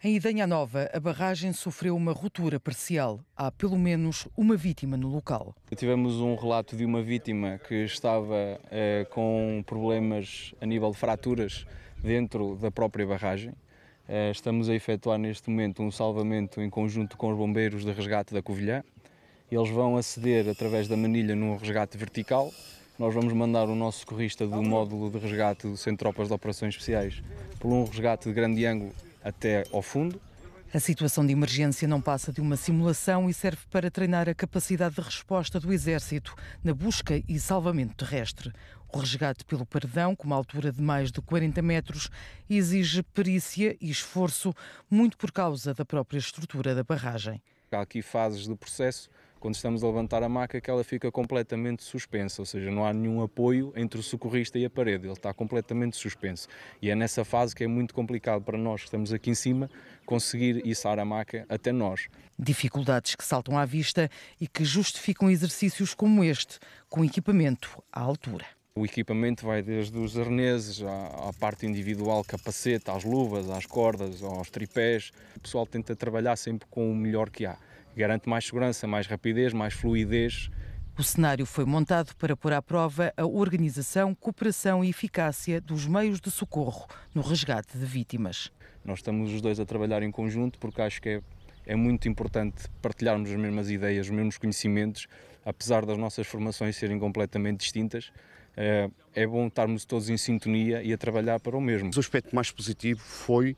Em Idanha Nova, a barragem sofreu uma ruptura parcial. Há pelo menos uma vítima no local. Tivemos um relato de uma vítima que estava eh, com problemas a nível de fraturas dentro da própria barragem. Eh, estamos a efetuar neste momento um salvamento em conjunto com os bombeiros de resgate da Covilhã. Eles vão aceder através da manilha num resgate vertical. Nós vamos mandar o nosso socorrista do módulo de resgate do Centro de Tropas de Operações Especiais por um resgate de grande ângulo até ao fundo. A situação de emergência não passa de uma simulação e serve para treinar a capacidade de resposta do Exército na busca e salvamento terrestre. O resgate pelo perdão, com uma altura de mais de 40 metros, exige perícia e esforço, muito por causa da própria estrutura da barragem. Há aqui fases do processo quando estamos a levantar a maca, que ela fica completamente suspensa, ou seja, não há nenhum apoio entre o socorrista e a parede, ele está completamente suspenso. E é nessa fase que é muito complicado para nós que estamos aqui em cima conseguir içar a maca até nós. Dificuldades que saltam à vista e que justificam exercícios como este, com equipamento à altura. O equipamento vai desde os arneses à, à, parte individual, capacete, às luvas, às cordas, aos tripés. O pessoal tenta trabalhar sempre com o melhor que há garante mais segurança, mais rapidez, mais fluidez. O cenário foi montado para pôr à prova a organização, cooperação e eficácia dos meios de socorro no resgate de vítimas. Nós estamos os dois a trabalhar em conjunto porque acho que é, é muito importante partilharmos as mesmas ideias, os mesmos conhecimentos, apesar das nossas formações serem completamente distintas. É, é bom estarmos todos em sintonia e a trabalhar para o mesmo. O aspecto mais positivo foi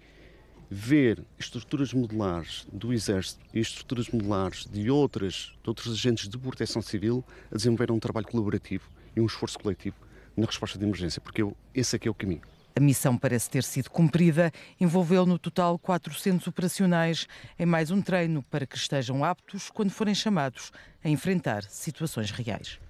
ver estruturas modulares do Exército e estruturas modulares de, outras, de outros agentes de proteção civil a desenvolver um trabalho colaborativo e um esforço coletivo na resposta de emergência, porque eu, esse aqui é, é o caminho. A missão parece ter sido cumprida, envolveu no total 400 operacionais em mais um treino para que estejam aptos quando forem chamados a enfrentar situações reais.